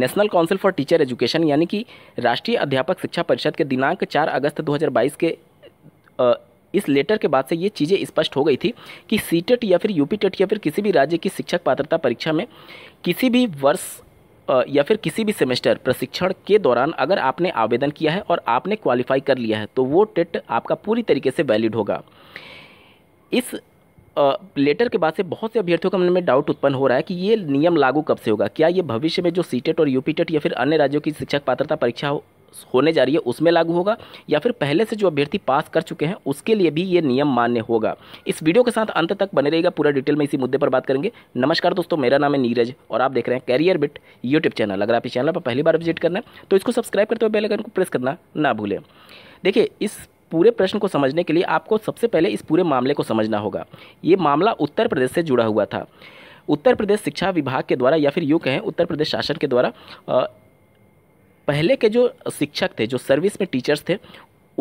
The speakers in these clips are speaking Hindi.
national council for teacher education यानी कि राष्ट्रीय अध्यापक शिक्षा परिषद के दिनांक 4 अगस्त 2022 के इस लेटर के बाद से ये चीज़ें स्पष्ट हो गई थी कि सी टेट e या फिर यूपी टेट e या फिर किसी भी राज्य की शिक्षक पात्रता परीक्षा में किसी भी वर्ष या फिर किसी भी सेमेस्टर प्रशिक्षण के दौरान अगर आपने आवेदन किया है और आपने क्वालिफाई कर लिया है तो वो टेट आपका पूरी तरीके से वैलिड होगा इस लेटर के बाद से बहुत से अभ्यर्थियों का मन में डाउट उत्पन्न हो रहा है कि ये नियम लागू कब से होगा क्या ये भविष्य में जो सीटेट e और यूपीटेट e या फिर अन्य राज्यों की शिक्षक पात्रता परीक्षा होने जा रही है उसमें लागू होगा या फिर पहले से जो अभ्यर्थी पास कर चुके हैं उसके लिए भी ये नियम मान्य होगा इस वीडियो के साथ अंत तक बने रहेगा पूरा डिटेल में इसी मुद्दे पर बात करेंगे नमस्कार दोस्तों मेरा नाम है नीरज और आप देख रहे हैं कैरियर बिट यूट्यूब चैनल अगर आप इस चैनल पर पहली बार विजिट करना है तो इसको सब्सक्राइब करते हुए बेलाइकन को प्रेस करना ना भूलें देखिए इस पूरे प्रश्न को समझने के लिए आपको सबसे पहले इस पूरे मामले को समझना होगा ये मामला उत्तर प्रदेश से जुड़ा हुआ था उत्तर प्रदेश शिक्षा विभाग के द्वारा या फिर यूँ कहें उत्तर प्रदेश शासन के द्वारा पहले के जो शिक्षक थे जो सर्विस में टीचर्स थे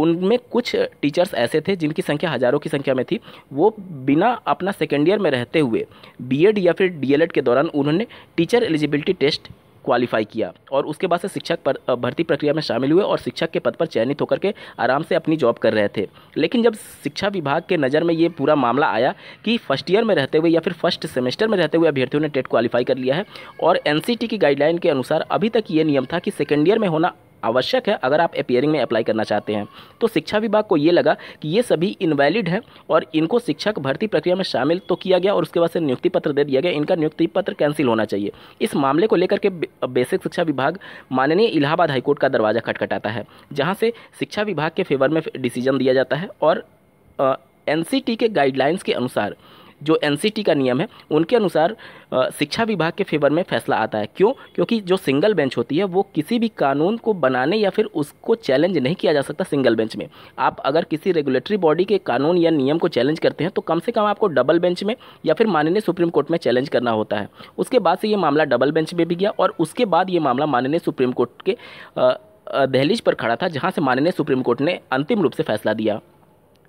उनमें कुछ टीचर्स ऐसे थे जिनकी संख्या हज़ारों की संख्या में थी वो बिना अपना सेकेंड ईयर में रहते हुए बीएड या फिर डीएलएड के दौरान उन्होंने टीचर एलिजिबिलिटी टेस्ट क्वालिफाई किया और उसके बाद से शिक्षक पर भर्ती प्रक्रिया में शामिल हुए और शिक्षक के पद पर चयनित होकर के आराम से अपनी जॉब कर रहे थे लेकिन जब शिक्षा विभाग के नज़र में ये पूरा मामला आया कि फर्स्ट ईयर में रहते हुए या फिर फर्स्ट सेमेस्टर में रहते हुए अभ्यर्थियों ने टेट क्वालिफाई कर लिया है और एन की गाइडलाइन के अनुसार अभी तक ये नियम था कि सेकेंड ईयर में होना आवश्यक है अगर आप अपियरिंग में अप्लाई करना चाहते हैं तो शिक्षा विभाग को ये लगा कि ये सभी इनवैलिड हैं और इनको शिक्षक भर्ती प्रक्रिया में शामिल तो किया गया और उसके बाद से नियुक्ति पत्र दे दिया गया इनका नियुक्ति पत्र कैंसिल होना चाहिए इस मामले को लेकर के बेसिक शिक्षा विभाग माननीय इलाहाबाद हाईकोर्ट का दरवाज़ा खटखटाता है जहाँ से शिक्षा विभाग के फेवर में डिसीजन दिया जाता है और एन के गाइडलाइंस के अनुसार जो एन का नियम है उनके अनुसार शिक्षा विभाग के फेवर में फैसला आता है क्यों क्योंकि जो सिंगल बेंच होती है वो किसी भी कानून को बनाने या फिर उसको चैलेंज नहीं किया जा सकता सिंगल बेंच में आप अगर किसी रेगुलेटरी बॉडी के कानून या नियम को चैलेंज करते हैं तो कम से कम आपको डबल बेंच में या फिर माननीय सुप्रीम कोर्ट में चैलेंज करना होता है उसके बाद से ये मामला डबल बेंच में भी गया और उसके बाद ये मामला माननीय सुप्रीम कोर्ट के दहलीज पर खड़ा था जहाँ से माननीय सुप्रीम कोर्ट ने अंतिम रूप से फैसला दिया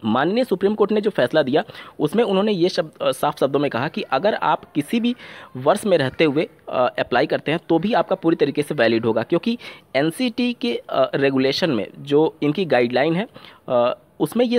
माननीय सुप्रीम कोर्ट ने जो फैसला दिया उसमें उन्होंने ये शब्द साफ शब्दों में कहा कि अगर आप किसी भी वर्ष में रहते हुए अप्लाई करते हैं तो भी आपका पूरी तरीके से वैलिड होगा क्योंकि एन के रेगुलेशन में जो इनकी गाइडलाइन है उसमें ये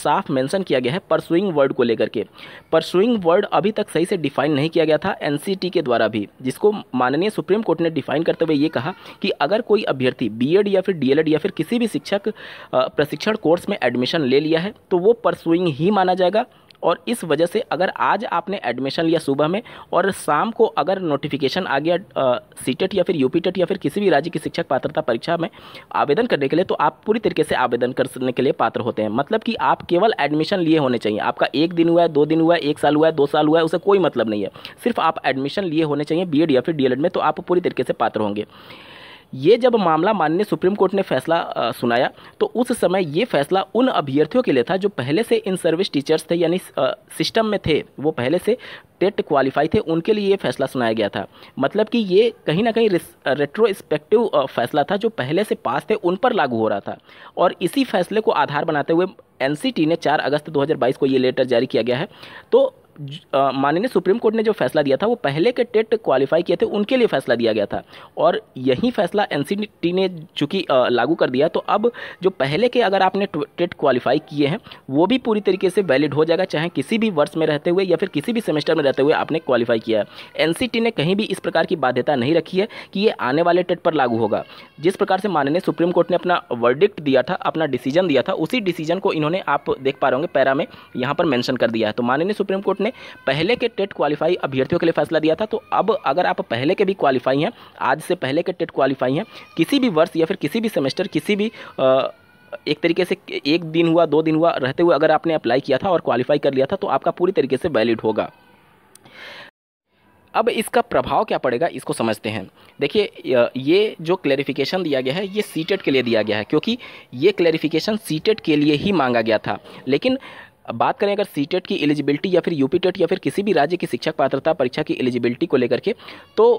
साफ मेंशन किया गया है परसुइंग वर्ड को लेकर के परसुइंग वर्ड अभी तक सही से डिफाइन नहीं किया गया था एन के द्वारा भी जिसको माननीय सुप्रीम कोर्ट ने डिफाइन करते हुए ये कहा कि अगर कोई अभ्यर्थी बी या फिर डी या फिर किसी भी शिक्षक प्रशिक्षण कोर्स में एडमिशन ले लिया है तो वो परसुइंग ही माना जाएगा और इस वजह से अगर आज आपने एडमिशन लिया सुबह में और शाम को अगर नोटिफिकेशन आ गया सीटेट e या फिर पी टेट e या फिर किसी भी राज्य की शिक्षक पात्रता परीक्षा में आवेदन करने के लिए तो आप पूरी तरीके से आवेदन करने के लिए पात्र होते हैं मतलब कि आप केवल एडमिशन लिए होने चाहिए आपका एक दिन हुआ है दो दिन हुआ है एक साल हुआ है दो साल हुआ है उसे कोई मतलब नहीं है सिर्फ आप एडमिशन लिए होने चाहिए बी या फिर डी में तो आप पूरी तरीके से पात्र होंगे ये जब मामला माननीय सुप्रीम कोर्ट ने फैसला आ, सुनाया तो उस समय ये फैसला उन अभ्यर्थियों के लिए था जो पहले से इन सर्विस टीचर्स थे यानी सिस्टम में थे वो पहले से टेट क्वालिफाई थे उनके लिए ये फैसला सुनाया गया था मतलब कि ये कहीं ना कहीं रेट्रोस्पेक्टिव फैसला था जो पहले से पास थे उन पर लागू हो रहा था और इसी फैसले को आधार बनाते हुए एन ने 4 अगस्त 2022 को ये लेटर जारी किया गया है तो माननीय सुप्रीम कोर्ट ने जो फैसला दिया था वो पहले के टेट क्वालिफाई किए थे उनके लिए फैसला दिया गया था और यही फैसला एन ने चूँकि लागू कर दिया तो अब जो पहले के अगर आपने टेट क्वालिफाई किए हैं वो भी पूरी तरीके से वैलिड हो जाएगा चाहे किसी भी वर्ष में रहते हुए या फिर किसी भी सेमेस्टर में रहते हुए आपने क्वालिफाई किया है एन ने कहीं भी इस प्रकार की बाध्यता नहीं रखी है कि ये आने वाले टेट पर लागू होगा जिस प्रकार से माननीय सुप्रीम कोर्ट ने अपना वर्डिक्ट दिया था अपना डिसीजन दिया था उसी डिसीजन को इन्होंने आप देख पा रहे होंगे पैरा में यहाँ पर मैंशन कर दिया है तो माननीय सुप्रीम कोर्ट ने पहले के टेट क्वालिफाई अभ्यर्थियों के लिए फैसला दिया था तो अब अगर आप पहले के भी क्वालिफाई हैं आज से पहले के टेट क्वालिफाई हैं किसी भी वर्ष या फिर किसी भी सेमेस्टर किसी भी आ, एक तरीके से एक दिन हुआ दो दिन हुआ रहते हुए अगर आपने अप्लाई किया था और क्वालिफाई कर लिया था तो आपका पूरी तरीके से वैलिड होगा अब इसका प्रभाव क्या पड़ेगा इसको समझते हैं देखिए ये जो क्लेरिफिकेशन दिया गया है ये सीटेट के लिए दिया गया है क्योंकि ये क्लेरिफिकेशन सीटेट के लिए ही मांगा गया था लेकिन अब बात करें अगर सी टेट की एलिजिबिलिटी या फिर यूपी टेट या फिर किसी भी राज्य की शिक्षक पात्रता परीक्षा की एलिजिबिलिटी को लेकर के तो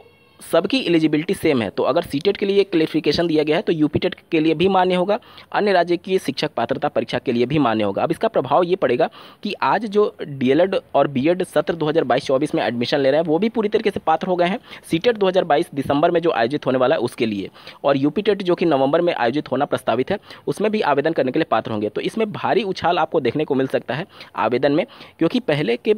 सबकी एलिजिबिलिटी सेम है तो अगर सी e के लिए क्लेरिफिकेशन दिया गया है तो यूपीटेट e के लिए भी मान्य होगा अन्य राज्य की शिक्षक पात्रता परीक्षा के लिए भी मान्य होगा अब इसका प्रभाव ये पड़ेगा कि आज जो डीएलएड e और बीएड सत्र 2022-24 में एडमिशन ले रहे हैं वो भी पूरी तरीके से पात्र हो गए हैं सी टेट दिसंबर में जो आयोजित होने वाला है उसके लिए और यू जो कि नवंबर में आयोजित होना प्रस्तावित है उसमें भी आवेदन करने के लिए पात्र होंगे तो इसमें भारी उछाल आपको देखने को मिल सकता है आवेदन में क्योंकि पहले के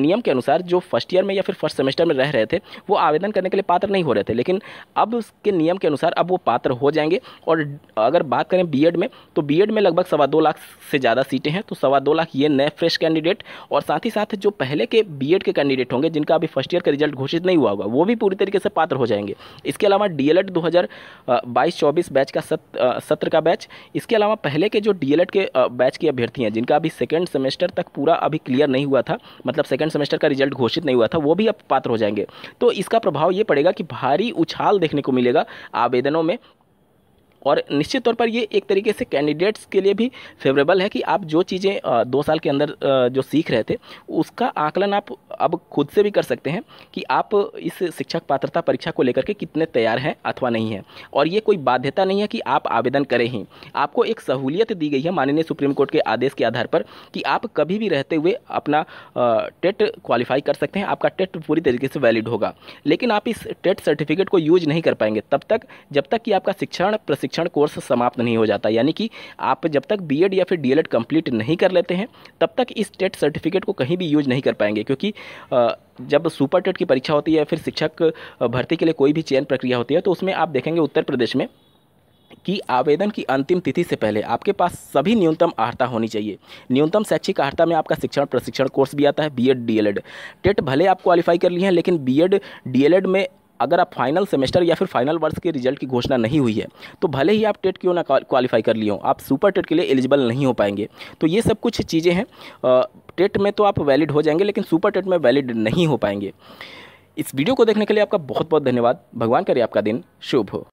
नियम के अनुसार जो फर्स्ट ईयर में या फिर फर्स्ट सेमेस्टर में रह रहे थे वो आवेदन करने के लिए पात्र नहीं हो रहे थे लेकिन अब उसके नियम के अनुसार अब वो पात्र हो जाएंगे और अगर बात करें बीएड में तो बीएड में लगभग सवा दो लाख से ज़्यादा सीटें हैं तो सवा दो लाख ये नए फ्रेश कैंडिडेट और साथ ही साथ जो पहले के बीएड के कैंडिडेट होंगे जिनका अभी फर्स्ट ईयर का रिजल्ट घोषित नहीं हुआ होगा वो भी पूरी तरीके से पात्र हो जाएंगे इसके अलावा डी एल e चौबीस बैच का सत, सत्र का बैच इसके अलावा पहले के जो डी e के बैच के अभ्यर्थी हैं जिनका अभी सेकेंड सेमेस्टर तक पूरा अभी क्लियर नहीं हुआ था मतलब सेकेंड सेमेस्टर का रिजल्ट घोषित नहीं हुआ था वो भी अब पात्र हो जाएंगे तो इसका प्रभाव ये पड़ेगा कि भारी उछाल देखने को मिलेगा आवेदनों में और निश्चित तौर पर ये एक तरीके से कैंडिडेट्स के लिए भी फेवरेबल है कि आप जो चीज़ें दो साल के अंदर जो सीख रहे थे उसका आकलन आप अब खुद से भी कर सकते हैं कि आप इस शिक्षक पात्रता परीक्षा को लेकर के कितने तैयार हैं अथवा नहीं है और ये कोई बाध्यता नहीं है कि आप आवेदन करें ही आपको एक सहूलियत दी गई है माननीय सुप्रीम कोर्ट के आदेश के आधार पर कि आप कभी भी रहते हुए अपना टेट क्वालिफाई कर सकते हैं आपका टेट पूरी तरीके से वैलिड होगा लेकिन आप इस टेट सर्टिफिकेट को यूज नहीं कर पाएंगे तब तक जब तक कि आपका शिक्षण प्रशिक्षण प्रशिक्षण कोर्स समाप्त नहीं हो जाता यानी कि आप जब तक बी या फिर डी कंप्लीट नहीं कर लेते हैं तब तक इस टेट सर्टिफिकेट को कहीं भी यूज नहीं कर पाएंगे क्योंकि जब सुपर टेट की परीक्षा होती है या फिर शिक्षक भर्ती के लिए कोई भी चयन प्रक्रिया होती है तो उसमें आप देखेंगे उत्तर प्रदेश में कि आवेदन की अंतिम तिथि से पहले आपके पास सभी न्यूनतम अर्हता होनी चाहिए न्यूनतम शैक्षिक अर्हता में आपका शिक्षण प्रशिक्षण कोर्स भी आता है बीएड डीएलएड टेट भले आप क्वालिफाई कर लिए हैं लेकिन बीएड डीएलएड में अगर आप फाइनल सेमेस्टर या फिर फाइनल वर्ष के रिजल्ट की घोषणा नहीं हुई है तो भले ही आप टेट क्यों ना क्वालिफाई कर लियो आप सुपर टेट के लिए एलिजिबल नहीं हो पाएंगे तो ये सब कुछ चीज़ें हैं टेट में तो आप वैलिड हो जाएंगे लेकिन सुपर टेट में वैलिड नहीं हो पाएंगे इस वीडियो को देखने के लिए आपका बहुत बहुत धन्यवाद भगवान करिए आपका दिन शुभ हो